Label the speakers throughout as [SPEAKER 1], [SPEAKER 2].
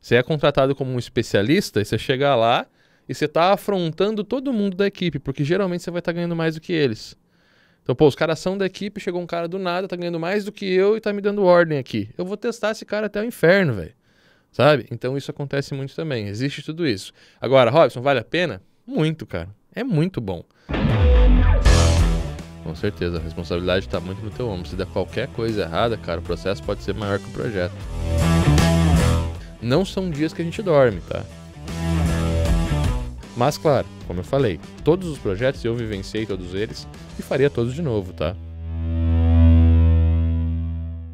[SPEAKER 1] Você é contratado como um especialista e você chega lá e você está afrontando todo mundo da equipe, porque geralmente você vai estar tá ganhando mais do que eles. Então, pô, os caras são da equipe, chegou um cara do nada, tá ganhando mais do que eu e tá me dando ordem aqui. Eu vou testar esse cara até o inferno, velho. Sabe? Então isso acontece muito também. Existe tudo isso. Agora, Robson, vale a pena? Muito, cara. É muito bom. Com certeza, a responsabilidade está muito no teu ombro. Se der qualquer coisa errada, cara, o processo pode ser maior que o projeto não são dias que a gente dorme, tá? Mas claro, como eu falei, todos os projetos eu vivenciei todos eles e faria todos de novo, tá?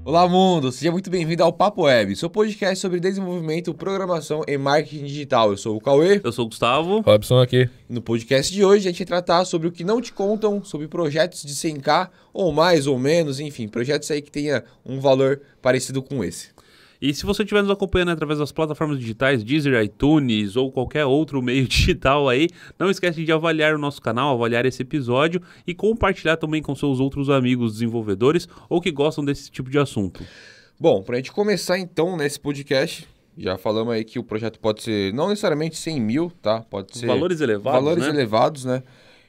[SPEAKER 2] Olá mundo, seja muito bem-vindo ao Papo Web, seu podcast sobre desenvolvimento, programação e marketing digital. Eu sou o Cauê. Eu sou o Gustavo. Robson aqui. No podcast de hoje a gente vai tratar sobre o que não te contam, sobre projetos de 100k ou mais ou menos, enfim, projetos aí que tenha um valor parecido com esse. E se você estiver nos acompanhando através das
[SPEAKER 3] plataformas digitais, Deezer, iTunes ou qualquer outro meio digital aí, não esquece de avaliar o nosso canal, avaliar esse episódio e compartilhar também com seus outros amigos desenvolvedores
[SPEAKER 2] ou que gostam desse tipo de assunto. Bom, para a gente começar então nesse podcast, já falamos aí que o projeto pode ser não necessariamente 100 mil, tá? Pode ser. Valores elevados. Valores né? elevados, né?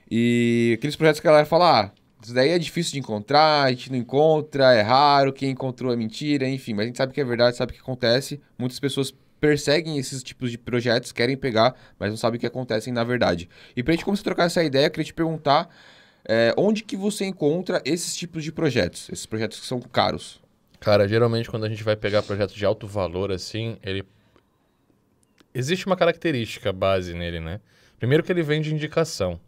[SPEAKER 2] E aqueles projetos que a galera fala, ah, isso daí é difícil de encontrar, a gente não encontra, é raro, quem encontrou é mentira, enfim, mas a gente sabe que é verdade, sabe o que acontece. Muitas pessoas perseguem esses tipos de projetos, querem pegar, mas não sabem o que acontece na verdade. E pra gente começar a trocar essa ideia, eu queria te perguntar é, onde que você encontra esses tipos de projetos, esses
[SPEAKER 1] projetos que são caros. Cara, geralmente quando a gente vai pegar projetos de alto valor, assim, ele. Existe uma característica base nele, né? Primeiro que ele vem de indicação,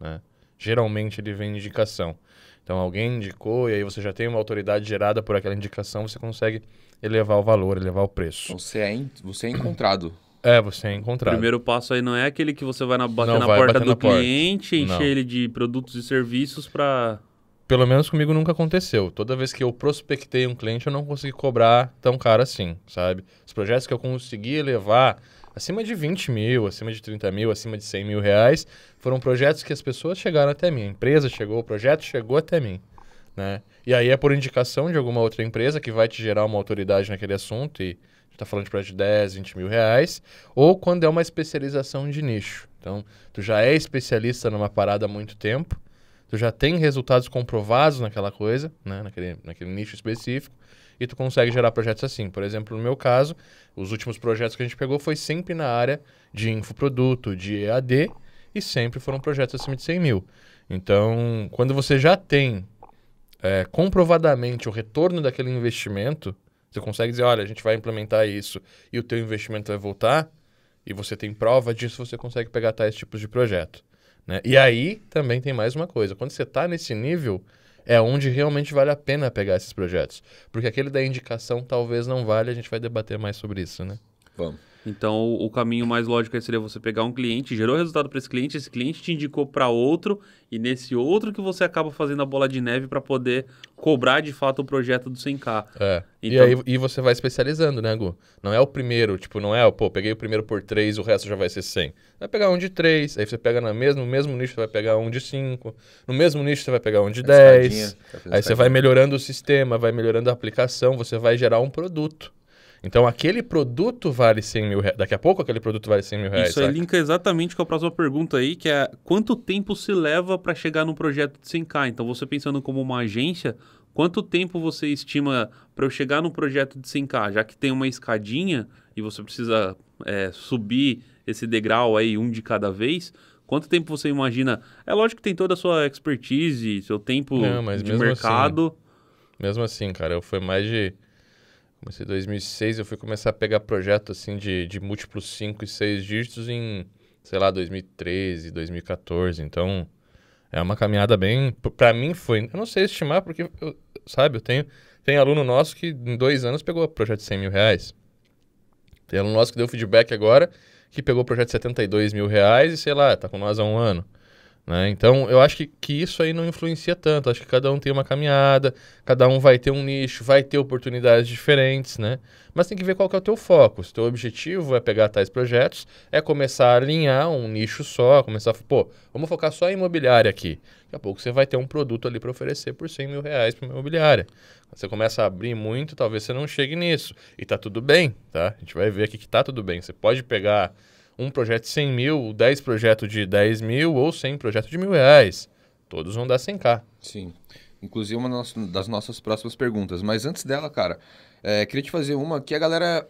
[SPEAKER 1] né? Geralmente ele vem indicação. Então alguém indicou e aí você já tem uma autoridade gerada por aquela indicação, você consegue elevar o valor, elevar o preço. Você é, você é encontrado. É, você é encontrado. O primeiro
[SPEAKER 3] passo aí não é aquele que você vai na, bater não, na vai porta bater do na cliente, porta. encher não.
[SPEAKER 1] ele de produtos e serviços para pelo menos comigo nunca aconteceu. Toda vez que eu prospectei um cliente, eu não consegui cobrar tão caro assim, sabe? Os projetos que eu consegui levar acima de 20 mil, acima de 30 mil, acima de 100 mil reais. Foram projetos que as pessoas chegaram até mim. A empresa chegou, o projeto chegou até mim. Né? E aí é por indicação de alguma outra empresa que vai te gerar uma autoridade naquele assunto e está falando de projeto de 10, 20 mil reais, ou quando é uma especialização de nicho. Então, tu já é especialista numa parada há muito tempo, tu já tem resultados comprovados naquela coisa, né? naquele, naquele nicho específico, e tu consegue gerar projetos assim. Por exemplo, no meu caso, os últimos projetos que a gente pegou foi sempre na área de infoproduto, de EAD, e sempre foram projetos acima de 100 mil. Então, quando você já tem é, comprovadamente o retorno daquele investimento, você consegue dizer, olha, a gente vai implementar isso e o teu investimento vai voltar, e você tem prova disso, você consegue pegar tais tipos de projeto. Né? E aí também tem mais uma coisa, quando você está nesse nível é onde realmente vale a pena pegar esses projetos. Porque aquele da indicação talvez não valha, a gente vai debater mais sobre isso, né?
[SPEAKER 3] Vamos. Então, o caminho mais lógico seria você pegar um cliente, gerou resultado para esse cliente, esse cliente te indicou para outro, e nesse outro que você acaba fazendo a bola de neve para poder cobrar
[SPEAKER 1] de fato o projeto do 100K. É. Então... E aí e você vai especializando, né, Gu? Não é o primeiro, tipo, não é, pô, peguei o primeiro por 3, o resto já vai ser 100. Vai pegar um de 3, aí você pega na no mesmo nicho você vai pegar um de 5, no mesmo nicho você vai pegar um de 10. aí você vai melhorando o sistema, vai melhorando a aplicação, você vai gerar um produto. Então aquele produto vale 100 mil reais. Daqui a pouco aquele produto vale 100 mil reais. Isso aí
[SPEAKER 3] linka exatamente com a próxima pergunta aí, que é quanto tempo se leva para chegar num projeto de 100K? Então você pensando como uma agência, quanto tempo você estima para eu chegar num projeto de 100K? Já que tem uma escadinha e você precisa é, subir esse degrau aí um de cada vez, Quanto tempo você
[SPEAKER 1] imagina? É lógico que tem toda a sua expertise, seu tempo Não, de assim, mercado. Assim, mesmo assim, cara, eu fui mais de Comecei em 2006, eu fui começar a pegar projeto assim de, de múltiplos 5 e 6 dígitos em, sei lá, 2013, 2014. Então, é uma caminhada bem. Para mim foi. Eu não sei estimar, porque, eu, sabe, eu tenho. Tem aluno nosso que em dois anos pegou projeto de 100 mil reais. Tem aluno nosso que deu feedback agora que pegou projeto de 72 mil reais e, sei lá, tá com nós há um ano. Né? Então, eu acho que, que isso aí não influencia tanto. Acho que cada um tem uma caminhada, cada um vai ter um nicho, vai ter oportunidades diferentes, né? Mas tem que ver qual que é o teu foco. Se o teu objetivo é pegar tais projetos, é começar a alinhar um nicho só, começar a, pô, vamos focar só em imobiliária aqui. Daqui a pouco você vai ter um produto ali para oferecer por 100 mil reais para imobiliária. você começa a abrir muito, talvez você não chegue nisso. E tá tudo bem, tá? A gente vai ver aqui que tá tudo bem. Você pode pegar um projeto de 100 mil, 10 projetos de 10 mil ou 100 projetos de mil reais. Todos vão dar 100k. Sim. Inclusive uma das nossas
[SPEAKER 2] próximas perguntas. Mas antes dela, cara, é, queria te fazer uma que a galera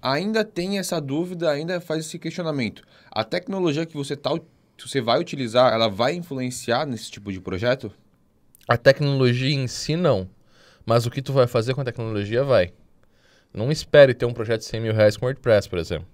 [SPEAKER 2] ainda tem essa dúvida, ainda faz esse questionamento. A tecnologia que você, tá, você vai
[SPEAKER 1] utilizar, ela vai influenciar nesse tipo de projeto? A tecnologia em si, não. Mas o que tu vai fazer com a tecnologia, vai. Não espere ter um projeto de 100 mil reais com WordPress, por exemplo.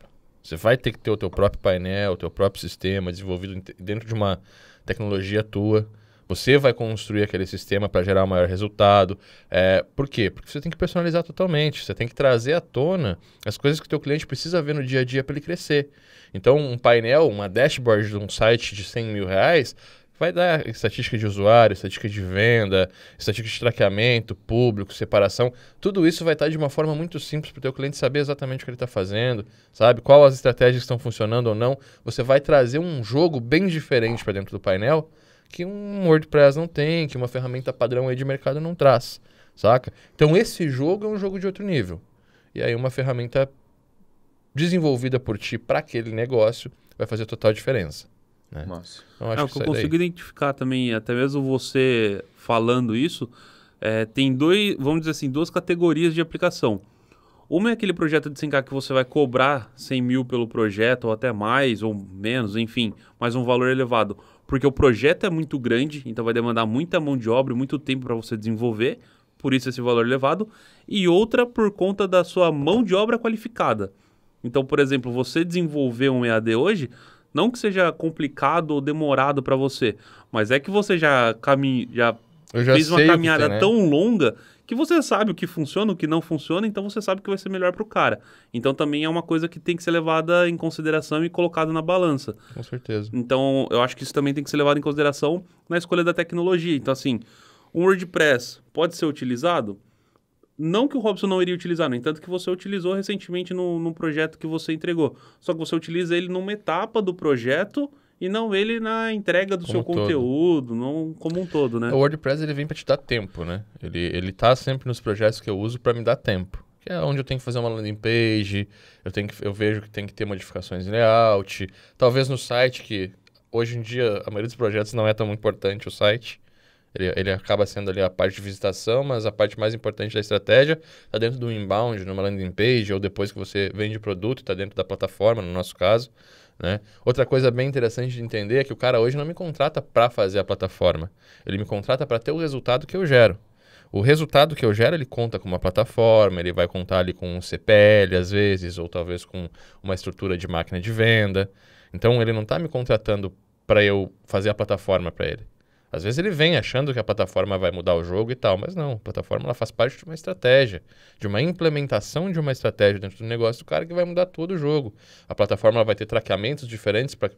[SPEAKER 1] Você vai ter que ter o teu próprio painel, o teu próprio sistema desenvolvido dentro de uma tecnologia tua. Você vai construir aquele sistema para gerar um maior resultado. É, por quê? Porque você tem que personalizar totalmente. Você tem que trazer à tona as coisas que o teu cliente precisa ver no dia a dia para ele crescer. Então, um painel, uma dashboard de um site de 100 mil reais, Vai dar estatística de usuário, estatística de venda, estatística de traqueamento, público, separação. Tudo isso vai estar de uma forma muito simples para o teu cliente saber exatamente o que ele está fazendo, sabe? Qual as estratégias estão funcionando ou não. Você vai trazer um jogo bem diferente para dentro do painel que um WordPress não tem, que uma ferramenta padrão aí de mercado não traz, saca? Então esse jogo é um jogo de outro nível. E aí uma ferramenta desenvolvida por ti para aquele negócio vai fazer total diferença. Né? Massa. Então, acho é, que, que eu consigo
[SPEAKER 3] daí. identificar também, até mesmo você falando isso, é, tem dois, vamos dizer assim, duas categorias de aplicação. Uma é aquele projeto de 100K que você vai cobrar 100 mil pelo projeto, ou até mais, ou menos, enfim, mas um valor elevado. Porque o projeto é muito grande, então vai demandar muita mão de obra, muito tempo para você desenvolver, por isso esse valor elevado. E outra por conta da sua mão de obra qualificada. Então, por exemplo, você desenvolver um EAD hoje, não que seja complicado ou demorado para você, mas é que você já, camin... já, já fez uma caminhada né? tão longa que você sabe o que funciona, o que não funciona, então você sabe o que vai ser melhor para o cara. Então também é uma coisa que tem que ser levada em consideração e colocada na balança. Com certeza. Então eu acho que isso também tem que ser levado em consideração na escolha da tecnologia. Então assim, um WordPress pode ser utilizado? Não que o Robson não iria utilizar, no entanto que você utilizou recentemente num, num projeto que você entregou. Só que você utiliza ele numa etapa do projeto e não ele na entrega do como seu todo.
[SPEAKER 1] conteúdo, não como um todo, né? O WordPress ele vem para te dar tempo, né? Ele ele tá sempre nos projetos que eu uso para me dar tempo, que é onde eu tenho que fazer uma landing page, eu tenho que eu vejo que tem que ter modificações em layout, talvez no site que hoje em dia a maioria dos projetos não é tão importante o site. Ele, ele acaba sendo ali a parte de visitação, mas a parte mais importante da estratégia está dentro do inbound, numa landing page, ou depois que você vende o produto, está dentro da plataforma, no nosso caso. Né? Outra coisa bem interessante de entender é que o cara hoje não me contrata para fazer a plataforma. Ele me contrata para ter o resultado que eu gero. O resultado que eu gero, ele conta com uma plataforma, ele vai contar ali com um CPL às vezes, ou talvez com uma estrutura de máquina de venda. Então ele não está me contratando para eu fazer a plataforma para ele. Às vezes ele vem achando que a plataforma vai mudar o jogo e tal, mas não. A plataforma ela faz parte de uma estratégia, de uma implementação de uma estratégia dentro do negócio do cara que vai mudar todo o jogo. A plataforma vai ter traqueamentos diferentes para que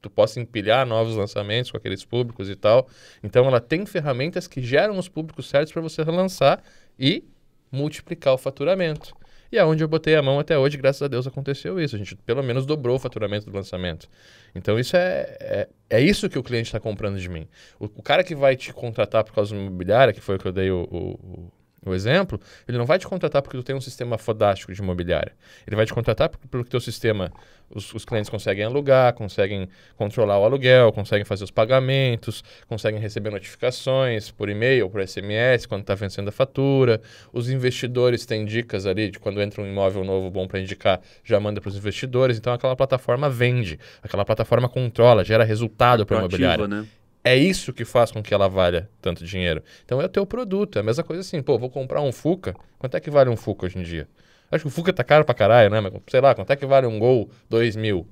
[SPEAKER 1] tu possa empilhar novos lançamentos com aqueles públicos e tal. Então ela tem ferramentas que geram os públicos certos para você lançar e multiplicar o faturamento. E aonde é eu botei a mão até hoje, graças a Deus, aconteceu isso. A gente pelo menos dobrou o faturamento do lançamento. Então isso é, é, é isso que o cliente está comprando de mim. O, o, cara que vai te contratar por causa do imobiliário que foi o que eu dei o, o, o exemplo, ele não vai te contratar porque tu tem um sistema fodástico de imobiliária. Ele vai te contratar porque teu sistema, os, os clientes conseguem alugar, conseguem controlar o aluguel, conseguem fazer os pagamentos, conseguem receber notificações por e-mail, por SMS, quando está vencendo a fatura. Os investidores têm dicas ali de quando entra um imóvel novo bom para indicar, já manda para os investidores. Então aquela plataforma vende, aquela plataforma controla, gera resultado para a imobiliária. Né? É isso que faz com que ela valha tanto dinheiro. Então é o teu produto. É a mesma coisa assim, pô, vou comprar um Fuca. Quanto é que vale um Fuca hoje em dia? Acho que o Fuca tá caro pra caralho, né? Mas, sei lá, quanto é que vale um Gol 2 mil?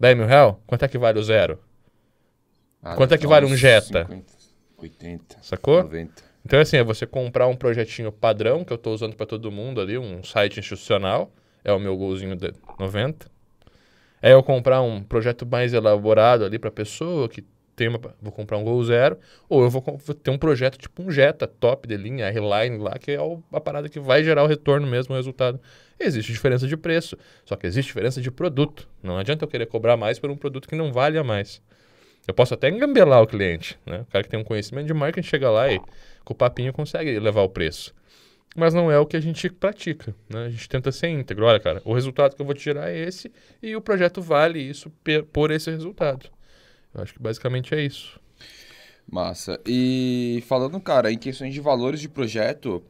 [SPEAKER 1] 10 mil real? Quanto é que vale o zero? Ah, quanto é que vale um Jetta? 50, 80. Sacou? 90. Então, assim, é você comprar um projetinho padrão que eu tô usando para todo mundo ali, um site institucional. É o meu golzinho de 90. É eu comprar um projeto mais elaborado ali pra pessoa que vou comprar um Gol Zero, ou eu vou, vou, ter um projeto tipo um Jetta top de linha, R-Line lá, que é a parada que vai gerar o retorno mesmo, o resultado. Existe diferença de preço, só que existe diferença de produto. Não adianta eu querer cobrar mais por um produto que não vale a mais. Eu posso até engambelar o cliente, né? O cara que tem um conhecimento de marketing chega lá e com o papinho consegue levar o preço. Mas não é o que a gente pratica, né? A gente tenta ser íntegro. Olha, cara, o resultado que eu vou tirar é esse e o projeto vale isso por esse resultado. Acho que
[SPEAKER 2] basicamente é isso. Massa. E falando, cara, em questões de valores de projeto,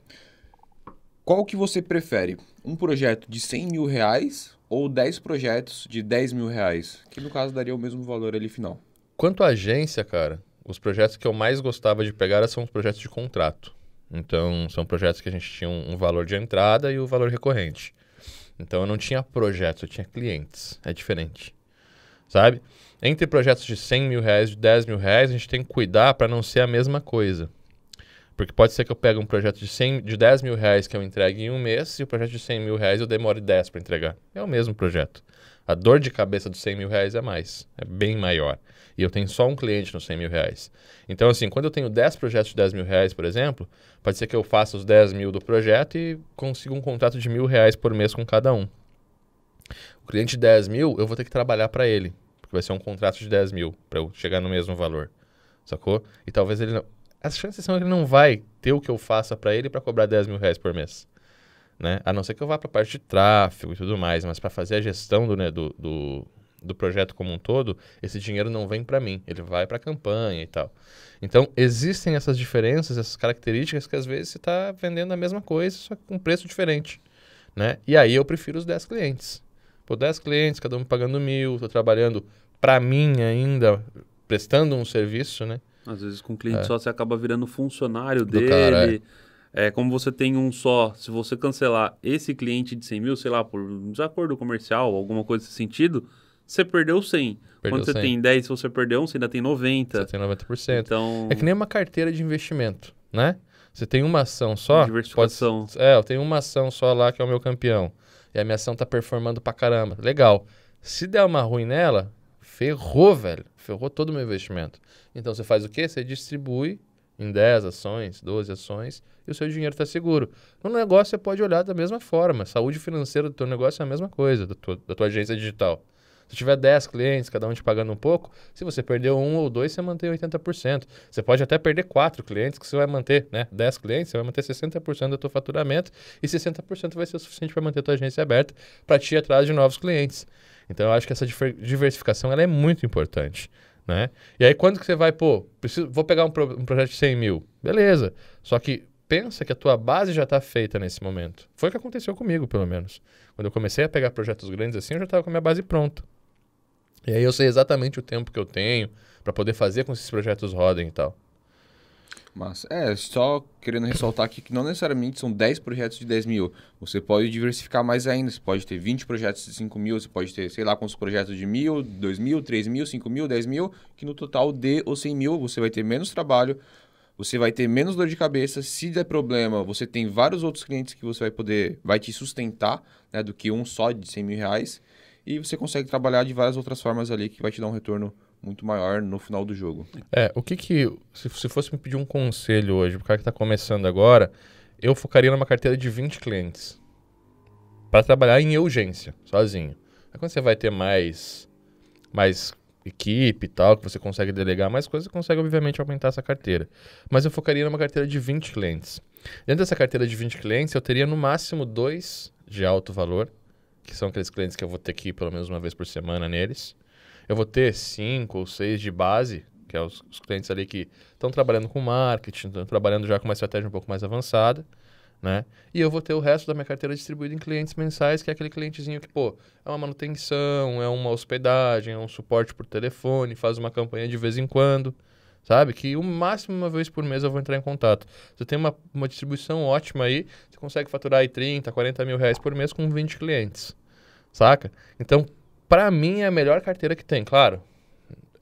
[SPEAKER 2] qual que você prefere? Um projeto de 100 mil reais
[SPEAKER 1] ou 10 projetos
[SPEAKER 2] de 10 mil
[SPEAKER 1] reais? Que
[SPEAKER 2] no caso daria o mesmo valor ali final.
[SPEAKER 1] Quanto à agência, cara, os projetos que eu mais gostava de pegar são os projetos de contrato. Então, são projetos que a gente tinha um, valor de entrada e o um valor recorrente. Então, eu não tinha projetos, eu tinha clientes. É diferente sabe? Entre projetos de 100 mil reais, de 10 mil reais, a gente tem que cuidar para não ser a mesma coisa. Porque pode ser que eu pegue um projeto de, 100, de 10 mil reais que eu entregue em um mês e o projeto de 100 mil reais eu demore 10 para entregar. É o mesmo projeto. A dor de cabeça dos 100 mil reais é mais, é bem maior. E eu tenho só um cliente nos 100 mil reais. Então, assim, quando eu tenho 10 projetos de 10 mil reais, por exemplo, pode ser que eu faça os 10 mil do projeto e consiga um contrato de mil reais por mês com cada um cliente de 10 mil, eu vou ter que trabalhar para ele. Porque vai ser um contrato de 10 mil para eu chegar no mesmo valor. Sacou? E talvez ele não. As chances são que ele não vai ter o que eu faça para ele para cobrar 10 mil reais por mês. Né? A não ser que eu vá para a parte de tráfego e tudo mais, mas para fazer a gestão do, né, do, do, do projeto como um todo, esse dinheiro não vem para mim, ele vai para a campanha e tal. Então, existem essas diferenças, essas características que às vezes você está vendendo a mesma coisa, só que com preço diferente. Né? E aí eu prefiro os 10 clientes. Pô, 10 clientes, cada um pagando mil, tô trabalhando para mim ainda, prestando um serviço, né? Às vezes com cliente é. só
[SPEAKER 3] você acaba virando funcionário Do dele. Cara, é. É, como você tem um só, se você cancelar esse cliente de 100 mil, sei lá, por um desacordo comercial, alguma coisa nesse sentido, você perdeu 100. Perdeu Quando você tem 10, se você perdeu um, você ainda tem
[SPEAKER 1] 90. Você tem 90%. Então... É que nem uma carteira de investimento, né? Você tem uma ação só. Diversificação. Pode, é, eu tenho uma ação só lá que é o meu campeão e a minha ação tá performando pra caramba. Legal. Se der uma ruim nela, ferrou, velho. Ferrou todo o meu investimento. Então você faz o quê? Você distribui em 10 ações, 12 ações, e o seu dinheiro está seguro. No negócio você pode olhar da mesma forma. Saúde financeira do teu negócio é a mesma coisa, da tua, da tua agência digital. Se tiver 10 clientes, cada um te pagando um pouco, se você perder um ou dois, você mantém 80%. Você pode até perder quatro clientes, que você vai manter, né? 10 clientes, você vai manter 60% do seu faturamento e 60% vai ser o suficiente para manter a tua agência aberta para te ir atrás de novos clientes. Então, eu acho que essa diversificação ela é muito importante. Né? E aí, quando que você vai, pô, preciso, vou pegar um, pro, um projeto de 100 mil. Beleza. Só que pensa que a tua base já está feita nesse momento. Foi o que aconteceu comigo, pelo menos. Quando eu comecei a pegar projetos grandes assim, eu já estava com a minha base pronta. E aí eu sei exatamente o tempo que eu tenho para poder fazer com que esses projetos rodem e tal. Mas é, só querendo ressaltar aqui que
[SPEAKER 2] não necessariamente são 10 projetos de 10 mil. Você pode diversificar mais ainda. Você pode ter 20 projetos de 5 mil, você pode ter, sei lá, quantos projetos de mil, 2 mil, 3 mil, 5 mil, 10 mil, que no total de ou 100 mil você vai ter menos trabalho, você vai ter menos dor de cabeça. Se der problema, você tem vários outros clientes que você vai poder, vai te sustentar, né, do que um só de 100 mil reais. E você consegue trabalhar de várias outras formas ali que vai te dar um retorno muito maior no final do
[SPEAKER 1] jogo. É, o que que. Se, se fosse me pedir um conselho hoje, o cara que está começando agora, eu focaria numa carteira de 20 clientes. para trabalhar em urgência, sozinho. Aí quando você vai ter mais. mais equipe e tal, que você consegue delegar mais coisas, você consegue, obviamente, aumentar essa carteira. Mas eu focaria numa carteira de 20 clientes. Dentro dessa carteira de 20 clientes, eu teria no máximo dois de alto valor que são aqueles clientes que eu vou ter que ir pelo menos uma vez por semana neles. Eu vou ter cinco ou seis de base, que é os, os clientes ali que estão trabalhando com marketing, estão trabalhando já com uma estratégia um pouco mais avançada, né? E eu vou ter o resto da minha carteira distribuída em clientes mensais, que é aquele clientezinho que, pô, é uma manutenção, é uma hospedagem, é um suporte por telefone, faz uma campanha de vez em quando sabe? Que o máximo uma vez por mês eu vou entrar em contato. Você tem uma, uma distribuição ótima aí, você consegue faturar aí 30, 40 mil reais por mês com 20 clientes, saca? Então, para mim é a melhor carteira que tem, claro.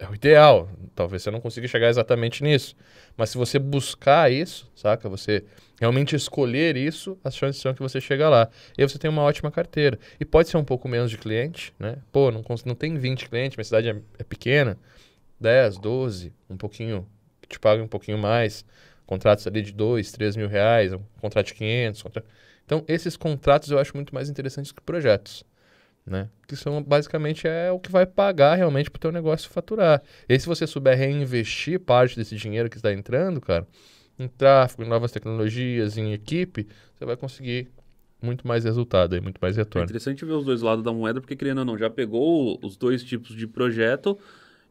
[SPEAKER 1] É o ideal, talvez você não consiga chegar exatamente nisso, mas se você buscar isso, saca? Você realmente escolher isso, as chances são que você chega lá. E você tem uma ótima carteira. E pode ser um pouco menos de cliente, né? Pô, não, não tem 20 clientes, minha cidade é, é pequena, 10, 12, um pouquinho, que te paga um pouquinho mais. Contratos ali de 2, 3 mil reais, um contrato de 500. Contra... Então, esses contratos eu acho muito mais interessantes que projetos. Né? Que são basicamente é o que vai pagar realmente para o teu negócio faturar. E se você souber reinvestir parte desse dinheiro que está entrando, cara, em tráfego, em novas tecnologias, em equipe, você vai conseguir muito mais resultado e muito mais é retorno. É
[SPEAKER 3] interessante ver os dois lados da moeda, porque querendo ou não, já pegou os dois tipos de projeto,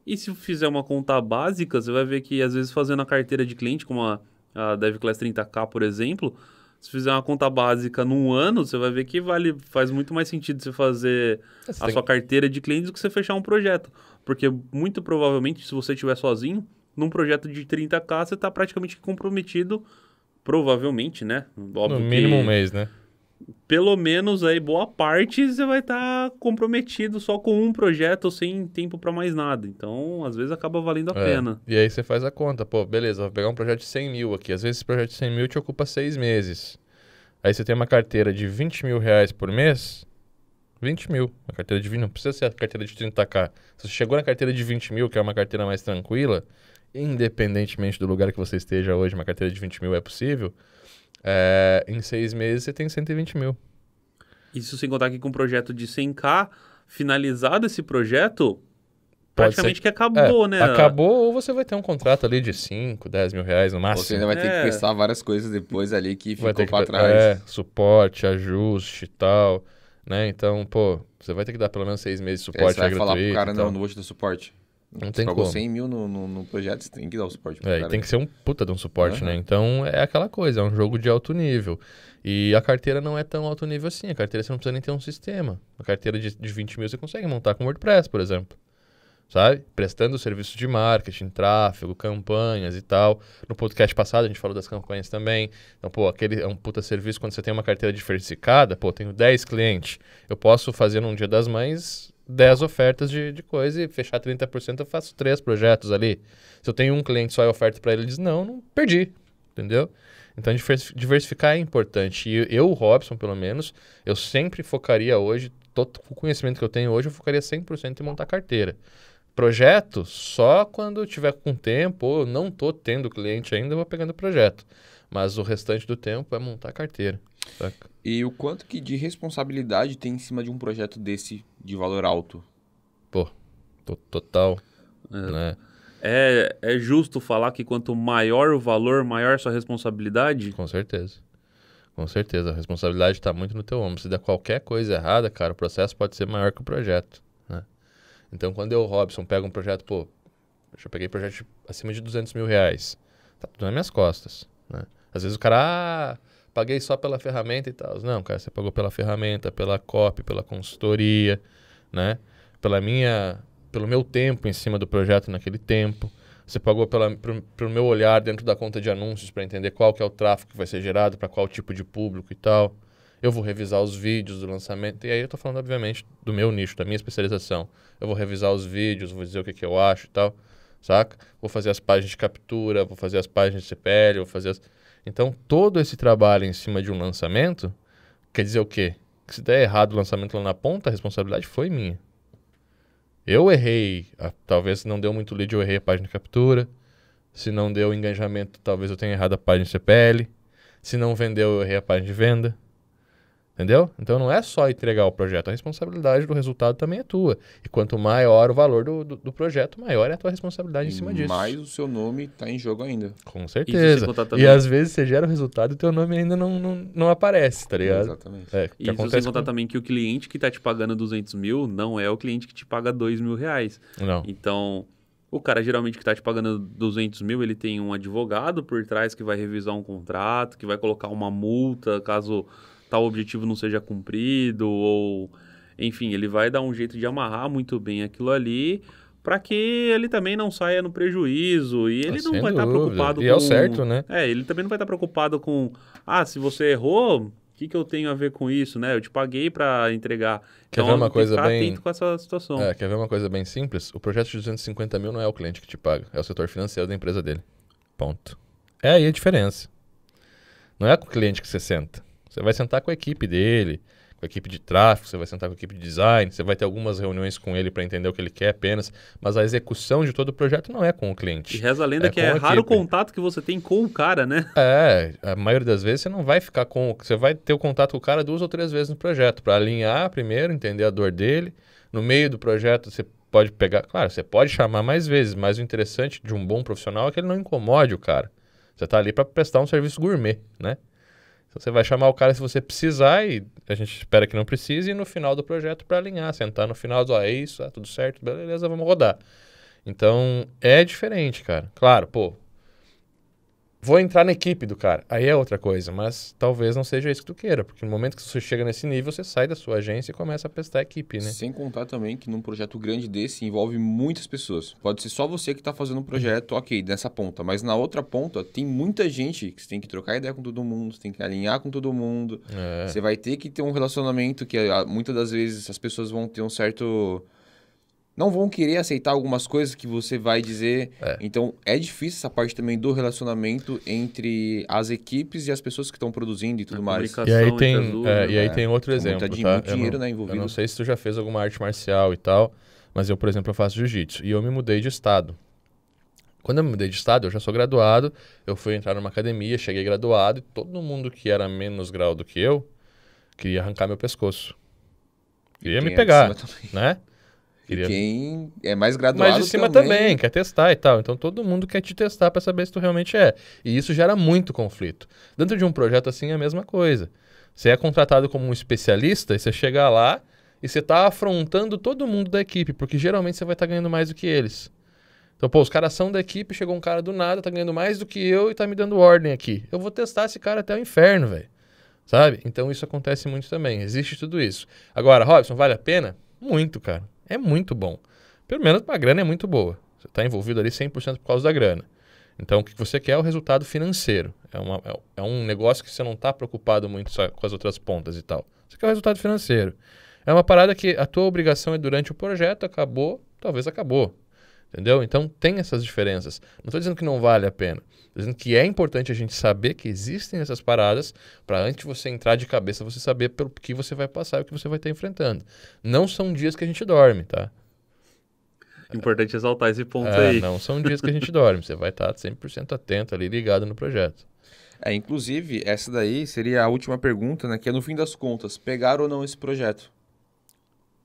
[SPEAKER 3] e se fizer uma conta básica, você vai ver que às vezes fazendo a carteira de cliente, como a, a DevClass 30K, por exemplo, se fizer uma conta básica num ano, você vai ver que vale, faz muito mais sentido você fazer é, a sua carteira de clientes do que você fechar um projeto. Porque muito provavelmente, se você estiver sozinho, num projeto de 30K, você está praticamente comprometido, provavelmente, né? Óbvio no mínimo que... um mês, né? pelo menos aí boa parte você vai estar tá
[SPEAKER 1] comprometido só com um projeto
[SPEAKER 3] sem tempo para mais nada. Então, às vezes acaba valendo a é. pena.
[SPEAKER 1] E aí você faz a conta, pô, beleza, vou pegar um projeto de 100 mil aqui. Às vezes esse projeto de 100 mil te ocupa seis meses. Aí você tem uma carteira de 20 mil reais por mês, 20 mil. A carteira de 20 não precisa ser a carteira de 30k. Se você chegou na carteira de 20 mil, que é uma carteira mais tranquila, independentemente do lugar que você esteja hoje, uma carteira de 20 mil é possível. É, em seis meses você tem 120 mil. Isso sem contar que com um projeto de 100k, finalizado esse projeto, praticamente ser... que acabou, é, né? Acabou ou você vai ter um contrato ali de 5, 10 mil reais no máximo. Você ainda vai ter que é. prestar várias coisas depois ali que vai ficou para trás. É, suporte, ajuste e tal, né? Então, pô, você vai ter que dar pelo menos seis meses de suporte é, você vai gratuito. falar pro cara, não, não vou te dar suporte. Não tem como. 100 mil no, no, no projeto, você tem que dar o suporte. Pro é, cara. tem que ser um puta de um suporte, uhum. né? Então é aquela coisa, é um jogo de alto nível. E a carteira não é tão alto nível assim. A carteira você não precisa nem ter um sistema. A carteira de, de 20 mil você consegue montar com WordPress, por exemplo. Sabe? Prestando serviço de marketing, tráfego, campanhas e tal. No podcast passado a gente falou das campanhas também. Então, pô, aquele é um puta serviço quando você tem uma carteira diversificada. Pô, tenho 10 clientes. Eu posso fazer num dia das mães 10 ofertas de, de coisa e fechar 30%, eu faço três projetos ali. Se eu tenho um cliente só e oferta para ele, ele diz, não, não perdi, entendeu? Então, diversificar é importante. E eu, Robson, pelo menos, eu sempre focaria hoje, todo o conhecimento que eu tenho hoje, eu focaria 100% em montar carteira. Projeto, só quando eu tiver com tempo, ou não estou tendo cliente ainda, eu vou pegando projeto. Mas o restante do tempo é montar carteira. E o quanto que de responsabilidade tem em cima de um projeto desse
[SPEAKER 2] de valor alto? Pô, total. É. Né? É,
[SPEAKER 3] é justo falar que quanto maior o valor, maior sua responsabilidade? Com certeza.
[SPEAKER 1] Com certeza. A responsabilidade está muito no teu ombro. Se der qualquer coisa errada, cara, o processo pode ser maior que o projeto. Né? Então, quando eu, Robson, pego um projeto, pô, eu já peguei projeto acima de 200 mil reais. Tá tudo nas minhas costas. Né? Às vezes o cara. Ah, paguei só pela ferramenta e tal. Não, cara, você pagou pela ferramenta, pela copy, pela consultoria, né? Pela minha, pelo meu tempo em cima do projeto naquele tempo. Você pagou pela, pro, pro meu olhar dentro da conta de anúncios para entender qual que é o tráfego que vai ser gerado, para qual tipo de público e tal. Eu vou revisar os vídeos do lançamento. E aí eu estou falando, obviamente, do meu nicho, da minha especialização. Eu vou revisar os vídeos, vou dizer o que, que eu acho e tal, saca? Vou fazer as páginas de captura, vou fazer as páginas de CPL, vou fazer as então, todo esse trabalho em cima de um lançamento quer dizer o quê? Que se der errado o lançamento lá na ponta, a responsabilidade foi minha. Eu errei, a, talvez se não deu muito lead, eu errei a página de captura. Se não deu engajamento, talvez eu tenha errado a página de CPL. Se não vendeu, eu errei a página de venda. Entendeu? Então não é só entregar o projeto, a responsabilidade do resultado também é tua. E quanto maior o valor do, do, do projeto, maior é a tua responsabilidade e em cima disso. Mais
[SPEAKER 2] o seu nome está em jogo ainda. Com certeza. É e, às
[SPEAKER 1] vezes você gera o resultado e o teu nome ainda não, não, não aparece, tá ligado? Exatamente. É, e isso contar com...
[SPEAKER 3] também que o cliente que está te pagando 200 mil não é o cliente que te paga 2 mil reais. Não. Então, o cara geralmente que está te pagando 200 mil, ele tem um advogado por trás que vai revisar um contrato, que vai colocar uma multa caso tal objetivo não seja cumprido ou enfim, ele vai dar um jeito de amarrar muito bem aquilo ali para que ele também não saia no prejuízo e ele ah, não vai estar tá preocupado e com... é o certo, né? É, ele também não vai estar tá preocupado com ah, se você errou, o que, que eu tenho a ver com isso, né? Eu te paguei para entregar. Quer então, ver uma coisa bem... atento com essa situação. É,
[SPEAKER 1] quer ver uma coisa bem simples? O projeto de 250 mil não é o cliente que te paga, é o setor financeiro da empresa dele. Ponto. É aí a diferença. Não é com o cliente que você senta. Você vai sentar com a equipe dele, com a equipe de tráfego, você vai sentar com a equipe de design, você vai ter algumas reuniões com ele para entender o que ele quer apenas, mas a execução de todo o projeto não é com o cliente. E reza a lenda é que é raro o contato que você tem com o cara, né? É, a maioria das vezes você não vai ficar com. Você vai ter o contato com o cara duas ou três vezes no projeto, para alinhar primeiro, entender a dor dele. No meio do projeto, você pode pegar. Claro, você pode chamar mais vezes, mas o interessante de um bom profissional é que ele não incomode o cara. Você está ali para prestar um serviço gourmet, né? Então você vai chamar o cara se você precisar e a gente espera que não precise e no final do projeto para alinhar, sentar no final, ó, é isso, tá tudo certo, beleza, vamos rodar. Então é diferente, cara. Claro, pô, Vou entrar na equipe do cara. Aí é outra coisa, mas talvez não seja isso que tu queira, porque no momento que você chega nesse nível, você sai da sua agência e começa a prestar a equipe, né?
[SPEAKER 2] Sem contar também que num projeto grande desse envolve muitas pessoas. Pode ser só você que está fazendo um projeto, ok, nessa ponta, mas na outra ponta tem muita gente que você tem que trocar ideia com todo mundo, você tem que alinhar com todo mundo. É. Você vai ter que ter um relacionamento que ah, muitas das vezes as pessoas vão ter um certo não vão querer aceitar algumas coisas que você vai dizer. É. Então, é difícil essa parte também do relacionamento entre as equipes e as pessoas que estão produzindo e tudo a mais. E aí tem, é, e né? aí tem outro tem exemplo, tá? muito, tá? dinheiro, não, né, envolvido. Eu não
[SPEAKER 1] sei se tu já fez alguma arte marcial e tal, mas eu, por exemplo, eu faço jiu-jitsu e eu me mudei de estado. Quando eu me mudei de estado, eu já sou graduado, eu fui entrar numa academia, cheguei graduado e todo mundo que era menos grau do que eu queria arrancar meu pescoço. Queria me é pegar, né? Queria... E quem é mais graduado Mas de cima também... também... quer testar e tal. Então todo mundo quer te testar para saber se tu realmente é. E isso gera muito conflito. Dentro de um projeto assim é a mesma coisa. Você é contratado como um especialista e você chega lá e você tá afrontando todo mundo da equipe, porque geralmente você vai estar tá ganhando mais do que eles. Então, pô, os caras são da equipe, chegou um cara do nada, tá ganhando mais do que eu e tá me dando ordem aqui. Eu vou testar esse cara até o inferno, velho. Sabe? Então isso acontece muito também. Existe tudo isso. Agora, Robson, vale a pena? Muito, cara é muito bom. Pelo menos a grana é muito boa. Você está envolvido ali 100% por causa da grana. Então, o que você quer é o resultado financeiro. É, uma, é, é um negócio que você não está preocupado muito com as outras pontas e tal. Você quer o resultado financeiro. É uma parada que a tua obrigação é durante o projeto, acabou, talvez acabou. Entendeu? Então tem essas diferenças. Não estou dizendo que não vale a pena. Estou dizendo que é importante a gente saber que existem essas paradas para antes de você entrar de cabeça, você saber pelo que você vai passar e o que você vai estar tá enfrentando. Não são dias que a gente dorme, tá? Importante é, exaltar esse ponto é, aí. Não são dias que a gente dorme. Você vai tá estar 100% atento ali, ligado no projeto. É, inclusive, essa daí
[SPEAKER 2] seria a última pergunta, né? Que é, no fim das contas, pegar ou não esse projeto?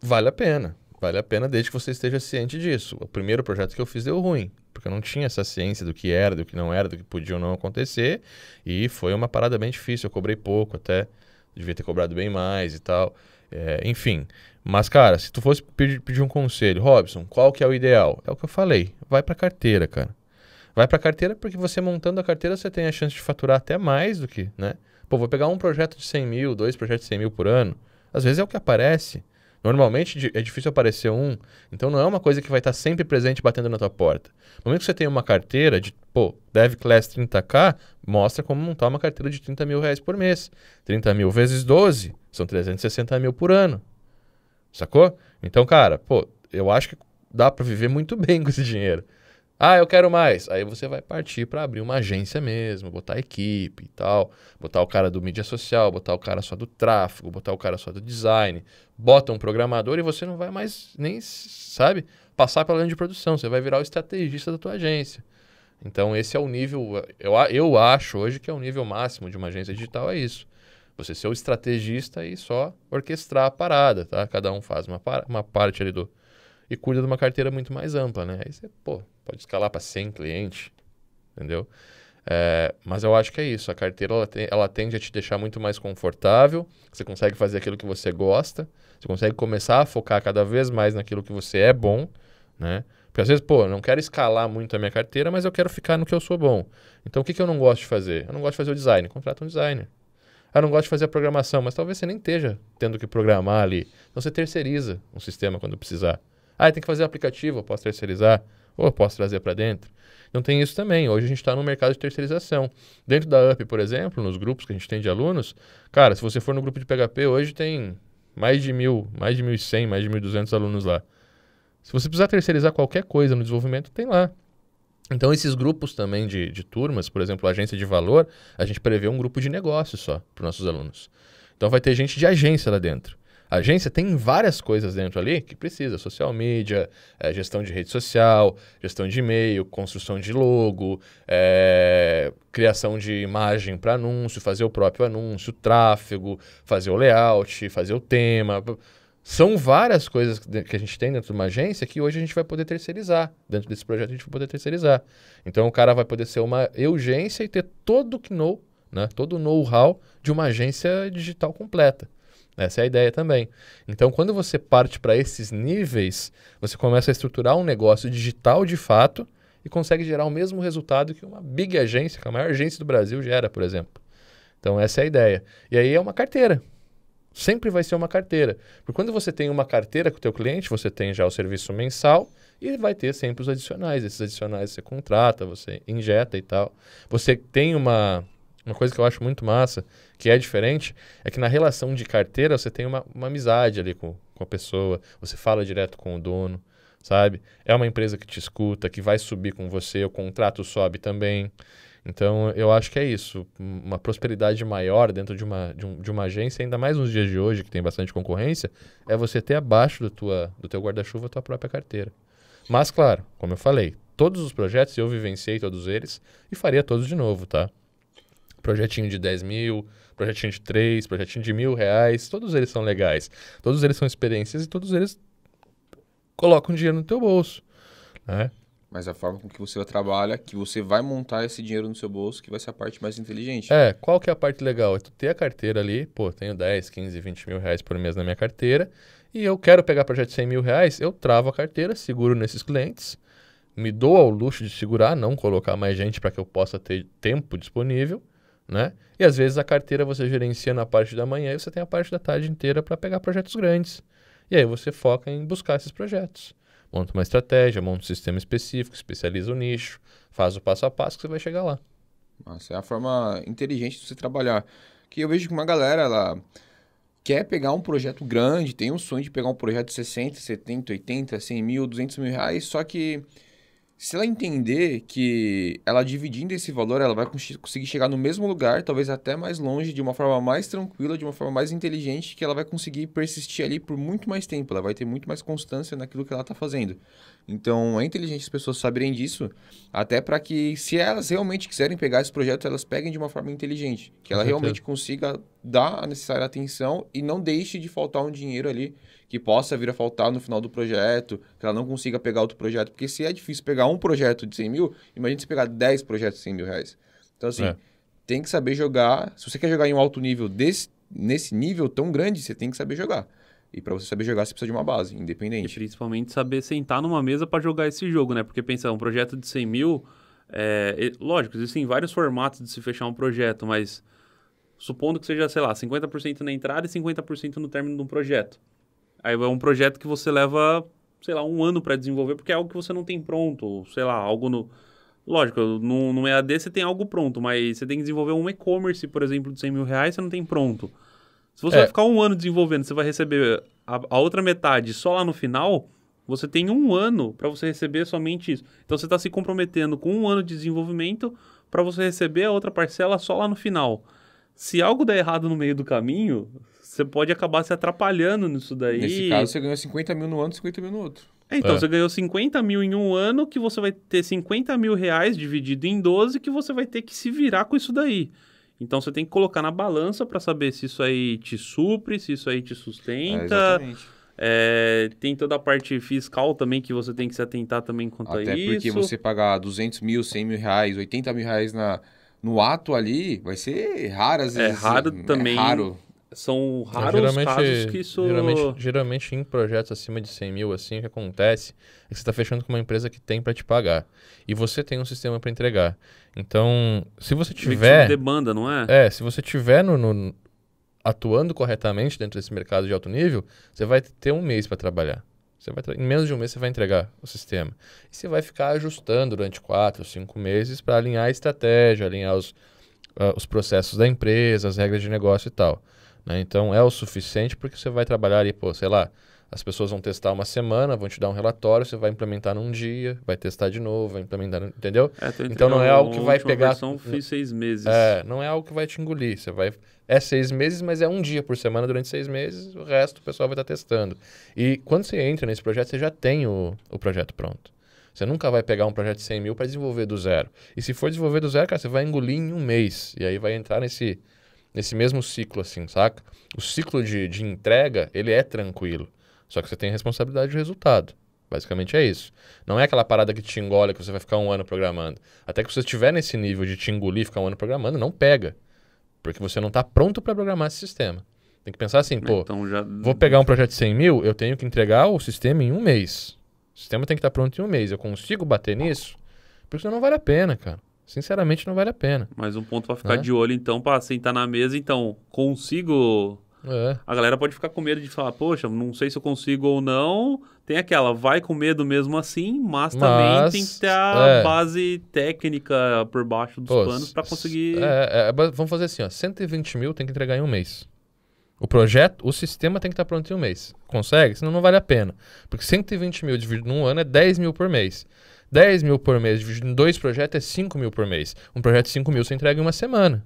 [SPEAKER 2] Vale a
[SPEAKER 1] pena. Vale a pena desde que você esteja ciente disso. O primeiro projeto que eu fiz deu ruim, porque eu não tinha essa ciência do que era, do que não era, do que podia ou não acontecer, e foi uma parada bem difícil. Eu cobrei pouco até, devia ter cobrado bem mais e tal. É, enfim, mas cara, se tu fosse pedir, pedir um conselho, Robson, qual que é o ideal? É o que eu falei, vai para carteira, cara. Vai para carteira porque você montando a carteira você tem a chance de faturar até mais do que, né? Pô, vou pegar um projeto de 100 mil, dois projetos de 100 mil por ano. Às vezes é o que aparece. Normalmente é difícil aparecer um, então não é uma coisa que vai estar sempre presente batendo na tua porta. No momento que você tem uma carteira de, pô, deve Class 30K, mostra como montar uma carteira de 30 mil reais por mês. 30 mil vezes 12 são 360 mil por ano. Sacou? Então, cara, pô, eu acho que dá para viver muito bem com esse dinheiro. Ah, eu quero mais. Aí você vai partir para abrir uma agência mesmo, botar equipe e tal, botar o cara do mídia social, botar o cara só do tráfego, botar o cara só do design, bota um programador e você não vai mais nem, sabe, passar pela linha de produção, você vai virar o estrategista da tua agência. Então esse é o nível, eu, eu acho hoje que é o nível máximo de uma agência digital, é isso. Você ser o estrategista e só orquestrar a parada, tá? Cada um faz uma, uma parte ali do... E cuida de uma carteira muito mais ampla, né? Aí você, pô, pode escalar para 100 clientes, entendeu? É, mas eu acho que é isso. A carteira ela, tem, ela tende a te deixar muito mais confortável. Você consegue fazer aquilo que você gosta. Você consegue começar a focar cada vez mais naquilo que você é bom, né? Porque às vezes, pô, não quero escalar muito a minha carteira, mas eu quero ficar no que eu sou bom. Então, o que, que eu não gosto de fazer? Eu não gosto de fazer o design. Contrata um designer. Eu não gosto de fazer a programação, mas talvez você nem esteja tendo que programar ali. Então, você terceiriza um sistema quando precisar. Ah, tem que fazer aplicativo, eu posso terceirizar ou eu posso trazer para dentro. Então tem isso também. Hoje a gente está no mercado de terceirização. Dentro da UP, por exemplo, nos grupos que a gente tem de alunos, cara, se você for no grupo de PHP, hoje tem mais de mil, mais de 1.100, mais de 1.200 alunos lá. Se você precisar terceirizar qualquer coisa no desenvolvimento, tem lá. Então, esses grupos também de, de turmas, por exemplo, a agência de valor, a gente prevê um grupo de negócio só para os nossos alunos. Então, vai ter gente de agência lá dentro. A agência tem várias coisas dentro ali que precisa: social media, é, gestão de rede social, gestão de e-mail, construção de logo, é, criação de imagem para anúncio, fazer o próprio anúncio, tráfego, fazer o layout, fazer o tema. São várias coisas que a gente tem dentro de uma agência que hoje a gente vai poder terceirizar. Dentro desse projeto a gente vai poder terceirizar. Então o cara vai poder ser uma urgência e ter todo o know, né? todo o know-how de uma agência digital completa. Essa é a ideia também. Então, quando você parte para esses níveis, você começa a estruturar um negócio digital de fato e consegue gerar o mesmo resultado que uma big agência, que a maior agência do Brasil gera, por exemplo. Então, essa é a ideia. E aí é uma carteira. Sempre vai ser uma carteira. Porque quando você tem uma carteira com o teu cliente, você tem já o serviço mensal e vai ter sempre os adicionais. Esses adicionais você contrata, você injeta e tal. Você tem uma uma coisa que eu acho muito massa, que é diferente, é que na relação de carteira você tem uma, uma amizade ali com, com a pessoa, você fala direto com o dono, sabe? É uma empresa que te escuta, que vai subir com você, o contrato sobe também. Então, eu acho que é isso. Uma prosperidade maior dentro de uma, de, um, de, uma agência, ainda mais nos dias de hoje, que tem bastante concorrência, é você ter abaixo do, tua, do teu guarda-chuva a tua própria carteira. Mas, claro, como eu falei, todos os projetos eu vivenciei todos eles e faria todos de novo, tá? Projetinho de 10 mil, projetinho de 3, projetinho de mil reais, todos eles são legais. Todos eles são experiências e todos eles colocam dinheiro no teu bolso. Né? Mas a forma com que você trabalha, que você vai montar esse dinheiro no seu bolso, que vai ser a parte mais inteligente. É, qual que é a parte legal? É tu ter a carteira ali, pô, tenho 10, 15, 20 mil reais por mês na minha carteira, e eu quero pegar projeto de 100 mil reais, eu travo a carteira, seguro nesses clientes, me dou ao luxo de segurar, não colocar mais gente para que eu possa ter tempo disponível, né? E às vezes a carteira você gerencia na parte da manhã e você tem a parte da tarde inteira para pegar projetos grandes. E aí você foca em buscar esses projetos. Monta uma estratégia, monta um sistema específico, especializa o nicho, faz o passo a passo que você vai chegar lá. Nossa, é a forma inteligente de você trabalhar. Que eu
[SPEAKER 2] vejo que uma galera, ela quer pegar um projeto grande, tem um sonho de pegar um projeto de 60, 70, 80, 100 mil, 200 mil reais, só que se ela entender que ela dividindo esse valor, ela vai conseguir chegar no mesmo lugar, talvez até mais longe, de uma forma mais tranquila, de uma forma mais inteligente, que ela vai conseguir persistir ali por muito mais tempo, ela vai ter muito mais constância naquilo que ela está fazendo. Então, é inteligente as pessoas saberem disso, até para que, se elas realmente quiserem pegar esse projeto, elas peguem de uma forma inteligente, que ela realmente consiga dar a necessária atenção e não deixe de faltar um dinheiro ali que possa vir a faltar no final do projeto, que ela não consiga pegar outro projeto. Porque se é difícil pegar um projeto de 100 mil, imagina se pegar 10 projetos de 100 mil reais. Então, assim, é. tem que saber jogar. Se você quer jogar em um alto nível desse, nesse nível tão grande, você tem que saber jogar. E para você saber jogar, você precisa de uma base, independente. E principalmente saber sentar numa mesa para
[SPEAKER 3] jogar esse jogo, né? Porque pensar, um projeto de 100 mil, é... lógico, existem vários formatos de se fechar um projeto, mas supondo que seja, sei lá, 50% na entrada e 50% no término de um projeto. Aí é um projeto que você leva, sei lá, um ano para desenvolver, porque é algo que você não tem pronto, sei lá, algo no. Lógico, no, no EAD você tem algo pronto, mas você tem que desenvolver um e-commerce, por exemplo, de 100 mil reais, você não tem pronto. Se você é. vai ficar um ano desenvolvendo, você vai receber a, a outra metade só lá no final, você tem um ano para você receber somente isso. Então você está se comprometendo com um ano de desenvolvimento para você receber a outra parcela só lá no final. Se algo der errado no meio do caminho, você pode acabar se atrapalhando nisso daí. Nesse caso, você ganhou 50 mil no ano, 50 mil no outro. É, então, é. você ganhou 50 mil em um ano, que você vai ter 50 mil reais dividido em 12, que você vai ter que se virar com isso daí. Então você tem que colocar na balança para saber se isso aí te supre, se isso aí te é, sustenta. É, é, tem
[SPEAKER 2] toda a parte fiscal também que você tem que se atentar também quanto Até a isso. Até porque você pagar 200 mil, 100 mil reais, 80 mil reais na, no ato ali, vai ser raro às é vezes. É raro também. É raro. São então, raros então, casos que isso... Geralmente,
[SPEAKER 1] geralmente em projetos acima de 100 mil, assim, o que acontece é que você está fechando com uma empresa que tem para te pagar. E você tem um sistema para entregar. Então, se você tiver... demanda, não é? É, se você tiver no, no, atuando corretamente dentro desse mercado de alto nível, você vai ter um mês para trabalhar. Você vai em menos de um mês você vai entregar o sistema. E você vai ficar ajustando durante quatro, cinco meses para alinhar a estratégia, alinhar os, uh, os processos da empresa, as regras de negócio e tal. Né? Então é o suficiente porque você vai trabalhar ali, pô, sei lá, as pessoas vão testar uma semana, vão te dar um relatório, você vai implementar num dia, vai testar de novo, vai implementar, entendeu? É, então não é algo que vai pegar. Versão, fiz seis meses. É, não é algo que vai te engolir. Você vai é seis meses, mas é um dia por semana durante seis meses, o resto o pessoal vai estar tá testando. E quando você entra nesse projeto, você já tem o, o projeto pronto. Você nunca vai pegar um projeto de 100 mil para desenvolver do zero. E se for desenvolver do zero, cara, você vai engolir em um mês. E aí vai entrar nesse nesse mesmo ciclo, assim, saca? O ciclo de, de entrega, ele é tranquilo. Só que você tem responsabilidade de resultado. Basicamente é isso. Não é aquela parada que te engole que você vai ficar um ano programando. Até que você estiver nesse nível de te engolir, ficar um ano programando, não pega. Porque você não está pronto para programar esse sistema. Tem que pensar assim, pô, então, já... vou pegar um projeto de 100 mil, eu tenho que entregar o sistema em um mês. O sistema tem que estar tá pronto em um mês. Eu consigo bater nisso? Porque senão não vale a pena, cara. Sinceramente, não vale a pena. Mas um ponto para ficar né? de
[SPEAKER 3] olho, então, para sentar na mesa, então, consigo. É. A galera pode ficar com medo de falar, poxa, não sei se eu consigo ou não. Tem aquela, vai com medo mesmo assim, mas, mas também tem que ter a é. base técnica por baixo dos Pô, panos para conseguir. É,
[SPEAKER 1] é, é vamos fazer assim: ó, 120 mil tem que entregar em um mês. O projeto, o sistema tem que estar tá pronto em um mês. Consegue? Senão não vale a pena. Porque 120 mil dividido num ano é 10 mil por mês. 10 mil por mês dividido em dois projetos é 5 mil por mês. Um projeto de 5 mil você entrega em uma semana.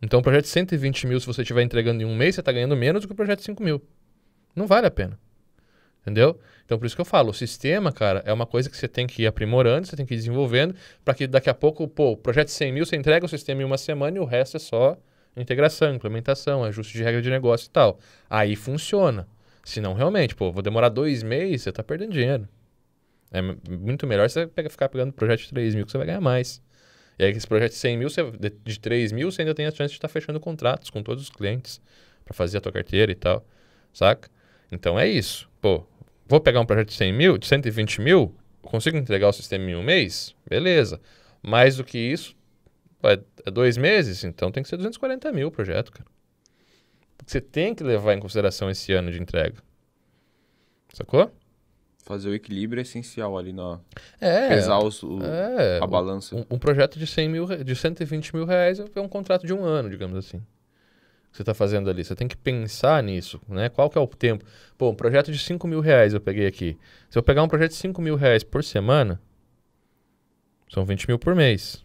[SPEAKER 1] Então, um projeto de 120 mil, se você estiver entregando em um mês, você está ganhando menos do que o um projeto de 5 mil. Não vale a pena. Entendeu? Então, por isso que eu falo, o sistema, cara, é uma coisa que você tem que ir aprimorando, você tem que ir desenvolvendo, para que daqui a pouco, pô, o projeto de 100 mil, você entrega o sistema em uma semana e o resto é só integração, implementação, ajuste de regra de negócio e tal. Aí funciona. Se não, realmente, pô, vou demorar dois meses, você está perdendo dinheiro. É muito melhor você ficar pegando projeto de 3 mil, que você vai ganhar mais. E aí, esse projeto de 100 mil, você, de, de 3 mil, você ainda tem a chance de estar tá fechando contratos com todos os clientes para fazer a tua carteira e tal, saca? Então, é isso. Pô, vou pegar um projeto de 100 mil, de 120 mil, consigo entregar o sistema em um mês? Beleza. Mais do que isso, é, é dois meses? Então, tem que ser 240 mil o projeto, cara. Você tem que levar em consideração esse ano de entrega. Sacou? fazer o equilíbrio é essencial ali na. É. Pesar os, o, é, a balança. Um, um, projeto de, 100 mil, de 120 mil reais é, é um contrato de um ano, digamos assim. Que você está fazendo ali. Você tem que pensar nisso, né? Qual que é o tempo? Pô, um projeto de 5 mil reais eu peguei aqui. Se eu pegar um projeto de 5 mil reais por semana, são 20 mil por mês.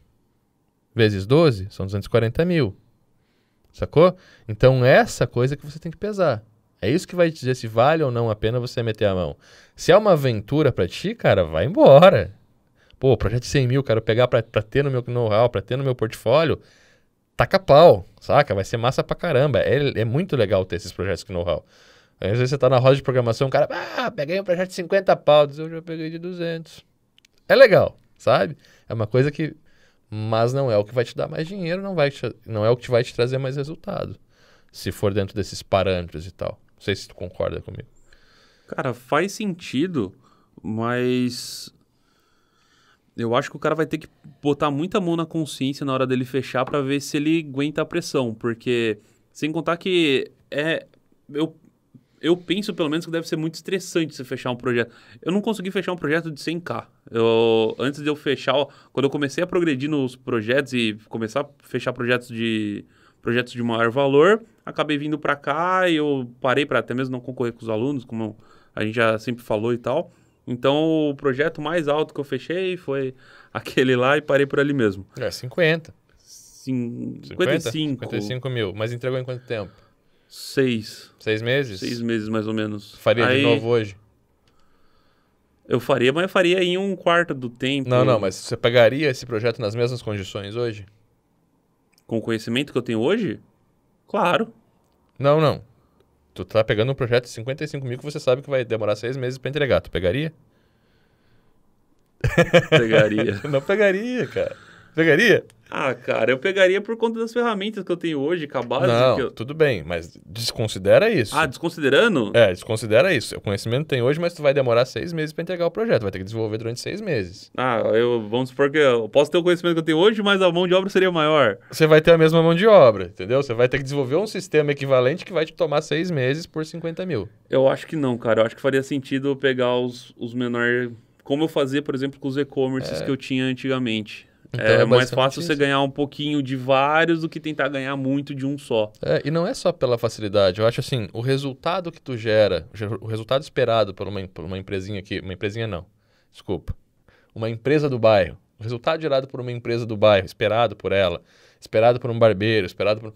[SPEAKER 1] Vezes 12, são 240 mil. Sacou? Então, essa coisa que você tem que pesar. É isso que vai dizer se vale ou não a pena você meter a mão. Se é uma aventura para ti, cara, vai embora. Pô, projeto de 100 mil, quero pegar pra, pra ter no meu know-how, pra ter no meu portfólio. Taca pau, saca? Vai ser massa pra caramba. É, é muito legal ter esses projetos com know-how. Às vezes você tá na roda de programação, o cara, ah, peguei um projeto de 50 pau, eu já peguei de 200. É legal, sabe? É uma coisa que. Mas não é o que vai te dar mais dinheiro, não, vai te, não é o que vai te trazer mais resultado. Se for dentro desses parâmetros e tal. Não sei se tu concorda comigo. Cara,
[SPEAKER 3] faz sentido, mas eu acho que o cara vai ter que botar muita mão na consciência na hora dele fechar para ver se ele aguenta a pressão, porque sem contar que é eu eu penso pelo menos que deve ser muito estressante você fechar um projeto. Eu não consegui fechar um projeto de 100k. Eu, antes de eu fechar, quando eu comecei a progredir nos projetos e começar a fechar projetos de projetos de maior valor, acabei vindo para cá e eu parei para até mesmo não concorrer com os alunos, como a gente já sempre falou e tal. Então, o projeto mais alto que eu fechei foi aquele lá e parei por ali mesmo.
[SPEAKER 1] É, 50. Cin... 50? 55. 55 mil. Mas entregou em quanto tempo?
[SPEAKER 3] Seis. Seis meses? Seis meses, mais ou menos. Faria Aí... de novo hoje? Eu faria, mas eu faria em um quarto do tempo. Não, não, mas você pegaria
[SPEAKER 1] esse projeto nas mesmas condições hoje? Com o conhecimento que eu tenho hoje? Claro. Não, não. Tu tá pegando um projeto de 55 mil que você sabe que vai demorar seis meses para entregar. Tu pegaria? Pegaria. não pegaria,
[SPEAKER 3] cara. Pegaria? Ah, cara, eu pegaria por conta das ferramentas que eu tenho hoje, com a base. Não, eu...
[SPEAKER 1] tudo bem, mas desconsidera isso. Ah, desconsiderando? É, desconsidera isso. O conhecimento tem hoje, mas tu vai demorar seis meses para entregar o projeto. Vai ter que desenvolver durante seis meses. Ah, eu vamos supor que eu posso ter o conhecimento que eu tenho hoje, mas a mão de obra seria maior. Você vai ter a mesma mão de obra, entendeu? Você vai ter que desenvolver um sistema equivalente que vai te tomar seis meses por 50 mil.
[SPEAKER 3] Eu acho que não, cara. Eu acho que faria sentido pegar os, os menores. Como eu fazia, por exemplo, com os e-commerces é... que eu tinha antigamente então é, é mais fácil isso. você ganhar um pouquinho de vários do que tentar ganhar muito de um só.
[SPEAKER 1] É, e não é só pela facilidade. Eu acho assim, o resultado que tu gera, o resultado esperado por uma, por uma empresinha aqui, uma empresinha não, desculpa, uma empresa do bairro, o resultado gerado por uma empresa do bairro, esperado por ela, esperado por um barbeiro, esperado por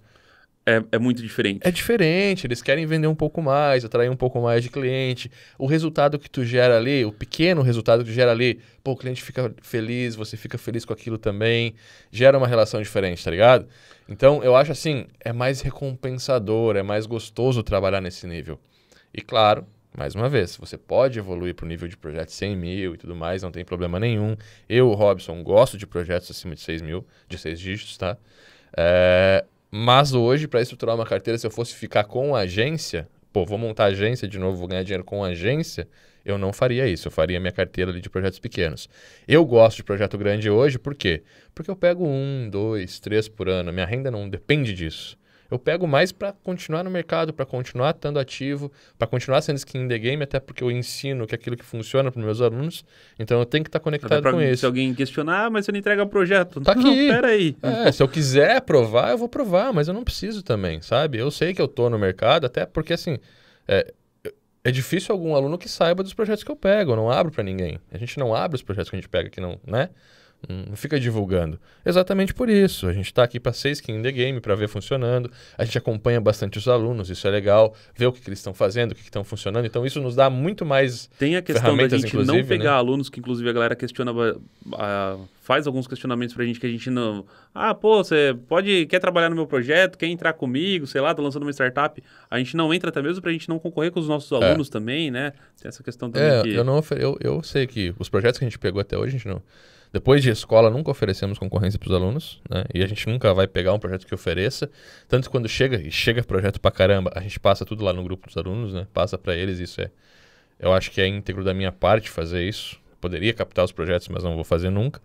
[SPEAKER 1] é, é, muito diferente. É diferente, eles querem vender um pouco mais, atrair um pouco mais de cliente. O resultado que tu gera ali, o pequeno resultado que tu gera ali, pô, o cliente fica feliz, você fica feliz com aquilo também, gera uma relação diferente, tá ligado? Então, eu acho assim, é mais recompensador, é mais gostoso trabalhar nesse nível. E claro, mais uma vez, você pode evoluir para o nível de projeto 100 mil e tudo mais, não tem problema nenhum. Eu, Robson, gosto de projetos acima de 6 mil, de 6 dígitos, tá? É, mas hoje, para estruturar uma carteira, se eu fosse ficar com a agência, pô, vou montar agência de novo, vou ganhar dinheiro com agência, eu não faria isso. Eu faria minha carteira ali de projetos pequenos. Eu gosto de projeto grande hoje, por quê? Porque eu pego um, dois, três por ano. Minha renda não depende disso. Eu pego mais para continuar no mercado, para continuar estando ativo, para continuar sendo skin in the game, até porque eu ensino que é aquilo que funciona para meus alunos. Então eu tenho que estar tá conectado com isso. Se alguém questionar, ah, mas você não entrega projeto. Tá não, aqui. Não, aí. É, se eu quiser provar, eu vou provar, mas eu não preciso também, sabe? Eu sei que eu tô no mercado, até porque assim, é, é difícil algum aluno que saiba dos projetos que eu pego, eu não abro para ninguém. A gente não abre os projetos que a gente pega aqui, não, né? Hum, não fica divulgando. Exatamente por isso. A gente está aqui para ser skin in the game, para ver funcionando. A gente acompanha bastante os alunos, isso é legal. Ver o que, que eles estão fazendo, o que estão funcionando. Então, isso nos dá muito mais. Tem a questão da gente não né? pegar né?
[SPEAKER 3] alunos, que inclusive a galera questiona. faz alguns questionamentos para a gente que a gente não. Ah, pô, você pode. Quer trabalhar no meu projeto? Quer entrar comigo? Sei lá, tô lançando uma startup. A gente não entra até mesmo para a gente não concorrer com os nossos é. alunos é. também, né? Tem essa questão também. É, que... eu, não,
[SPEAKER 1] eu, eu sei que os projetos que a gente pegou até hoje, a gente não. Depois de escola, nunca oferecemos concorrência para os alunos, né? E a gente nunca vai pegar um projeto que ofereça. Tanto que quando chega, e chega projeto para caramba, a gente passa tudo lá no grupo dos alunos, né? Passa para eles, isso é... Eu acho que é íntegro da minha parte fazer isso. Poderia captar os projetos, mas não vou fazer nunca.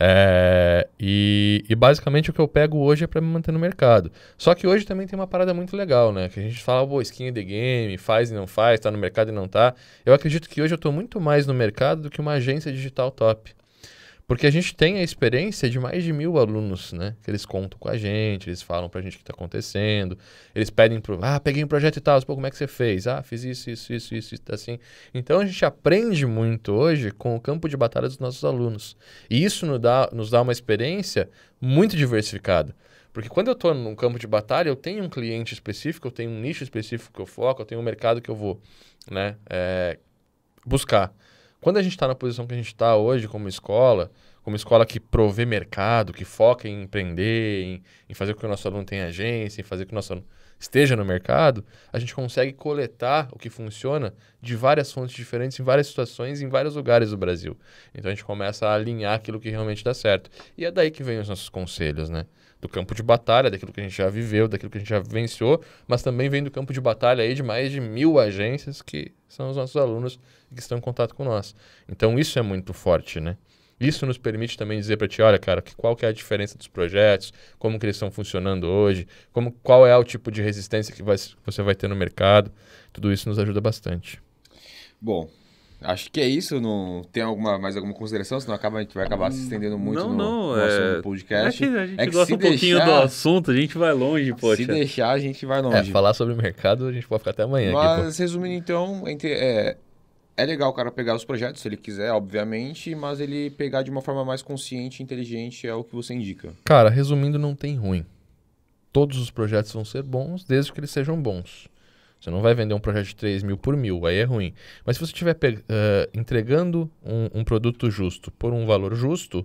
[SPEAKER 1] É, e, e, basicamente o que eu pego hoje é para me manter no mercado. Só que hoje também tem uma parada muito legal, né? Que a gente fala, pô, skin de game, faz e não faz, tá no mercado e não tá. Eu acredito que hoje eu tô muito mais no mercado do que uma agência digital top. Porque a gente tem a experiência de mais de mil alunos, né? Que eles contam com a gente, eles falam pra gente o que tá acontecendo, eles pedem pro. Ah, peguei um projeto e tal, pô, como é que você fez? Ah, fiz isso, isso, isso, isso, isso, assim. Então a gente aprende muito hoje com o campo de batalha dos nossos alunos. E isso nos dá, nos dá uma experiência muito diversificada. Porque quando eu estou num campo de batalha, eu tenho um cliente específico, eu tenho um nicho específico que eu foco, eu tenho um mercado que eu vou né, é, buscar. Quando a gente está na posição que a gente está hoje como escola, como escola que provê mercado, que foca em empreender, em, em fazer com que o nosso aluno tenha agência, em fazer com que o nosso aluno esteja no mercado, a gente consegue coletar o que funciona de várias fontes diferentes, em várias situações, em vários lugares do Brasil. Então a gente começa a alinhar aquilo que realmente dá certo. E é daí que vem os nossos conselhos, né? Do campo de batalha, daquilo que a gente já viveu, daquilo que a gente já venciou, mas também vem do campo de batalha aí de mais de mil agências que são os nossos alunos que estão em contato com nós. Então isso é muito forte, né? Isso nos permite também dizer para ti, olha, cara, que qual que é a diferença dos projetos, como que eles estão funcionando hoje, como qual é o tipo de resistência que vai, você vai ter no mercado. Tudo isso nos ajuda bastante.
[SPEAKER 2] Bom, acho que é isso. Não tem alguma mais alguma consideração, senão acaba, a gente vai acabar se estendendo hum, muito não, no, não, no é... podcast. É que a gente é que gosta um deixar... pouquinho do
[SPEAKER 1] assunto, a gente vai longe, poxa. Se deixar, a gente vai é, longe. É, falar sobre o mercado, a gente pode ficar até amanhã. Mas, aqui,
[SPEAKER 2] resumindo então, entre, é, é legal o cara pegar os projetos, se ele quiser, obviamente, mas ele pegar de uma forma mais consciente e inteligente é o que você indica.
[SPEAKER 1] Cara, resumindo, não tem ruim. Todos os projetos vão ser bons, desde que eles sejam bons. Você não vai vender um projeto de 3 mil por mil, aí é ruim. Mas se você estiver uh, entregando um, um, produto justo por um valor justo,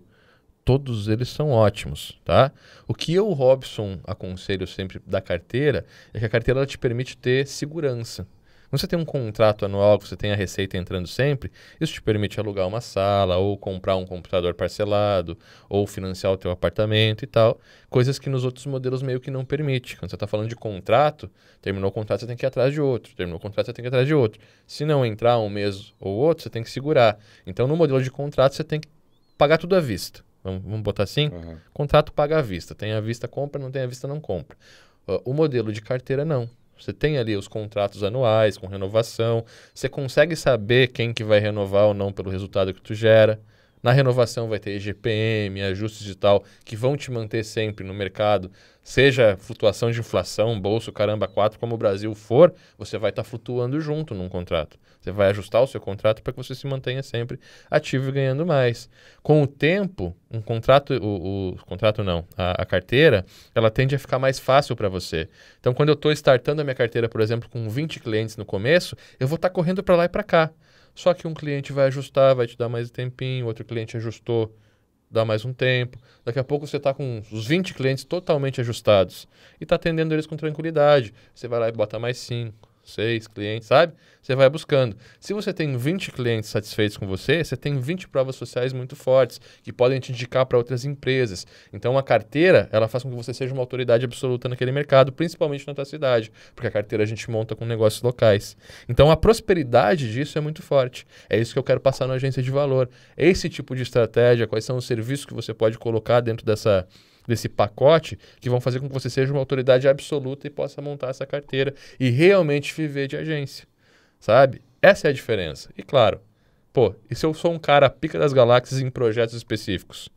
[SPEAKER 1] todos eles são ótimos, tá? O que eu, Robson, aconselho sempre da carteira é que a carteira te permite ter segurança. Quando você tem um contrato anual que você tem a receita entrando sempre, isso te permite alugar uma sala, ou comprar um computador parcelado, ou financiar o teu apartamento e tal. Coisas que nos outros modelos meio que não permite. Quando você está falando de contrato, terminou o contrato, você tem que ir atrás de outro. Terminou o contrato, você tem que ir atrás de outro. Se não entrar um mês ou outro, você tem que segurar. Então, no modelo de contrato, você tem que pagar tudo à vista. Vamos, vamos botar assim? Uhum. Contrato paga à vista. Tem à vista, compra. Não tem à vista, não compra. o modelo de carteira, não. Você tem ali os contratos anuais com renovação, você consegue saber quem que vai renovar ou não pelo resultado que tu gera. Na renovação vai ter IGPM, ajustes e tal, que vão te manter sempre no mercado, seja flutuação de inflação, bolso, caramba, quatro, como o Brasil for, você vai estar tá flutuando junto num contrato. Você vai ajustar o seu contrato para que você se mantenha sempre ativo e ganhando mais. Com o tempo, um contrato, o, o contrato não, a, a, carteira, ela tende a ficar mais fácil para você. Então, quando eu estou startando a minha carteira, por exemplo, com 20 clientes no começo, eu vou estar tá correndo para lá e para cá. Só que um cliente vai ajustar, vai te dar mais tempinho, outro cliente ajustou, dá mais um tempo. Daqui a pouco você está com os 20 clientes totalmente ajustados e está atendendo eles com tranquilidade. Você vai lá e bota mais 5, seis clientes, sabe? Você vai buscando. Se você tem 20 clientes satisfeitos com você, você tem 20 provas sociais muito fortes que podem te indicar para outras empresas. Então a carteira, ela faz com que você seja uma autoridade absoluta naquele mercado, principalmente na tua cidade, porque a carteira a gente monta com negócios locais. Então a prosperidade disso é muito forte. É isso que eu quero passar na agência de valor. Esse tipo de estratégia, quais são os serviços que você pode colocar dentro dessa desse pacote que vão fazer com que você seja uma autoridade absoluta e possa montar essa carteira e realmente viver de agência, sabe? Essa é a diferença. E claro, pô, e se eu sou um cara pica das galáxias em projetos específicos?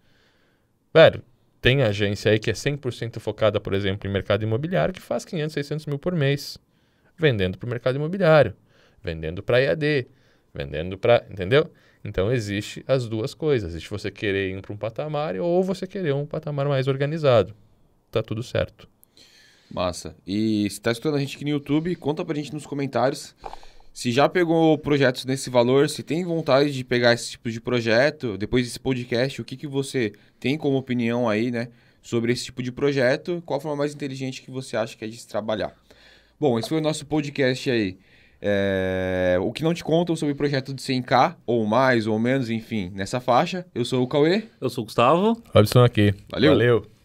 [SPEAKER 1] Velho, tem agência aí que é 100% focada, por exemplo, em mercado imobiliário, que faz 500, 600 mil por mês, vendendo para o mercado imobiliário, vendendo para EAD, vendendo para. Entendeu? Então, existe as duas coisas. Existe você querer ir para um patamar ou você querer um patamar mais organizado. Tá tudo certo. Massa. E
[SPEAKER 2] se está escutando a gente aqui no YouTube, conta para a gente nos comentários se já pegou projetos nesse valor, se tem vontade de pegar esse tipo de projeto, depois desse podcast, o que, que você tem como opinião aí, né? Sobre esse tipo de projeto, qual a forma mais inteligente que você acha que é de se trabalhar? Bom, esse foi o nosso podcast aí é, o que não te contam sobre o projeto de 100K, ou mais, ou menos, enfim, nessa faixa. Eu sou o Cauê. Eu sou o Gustavo.
[SPEAKER 1] Robson aqui. Valeu.
[SPEAKER 2] Valeu.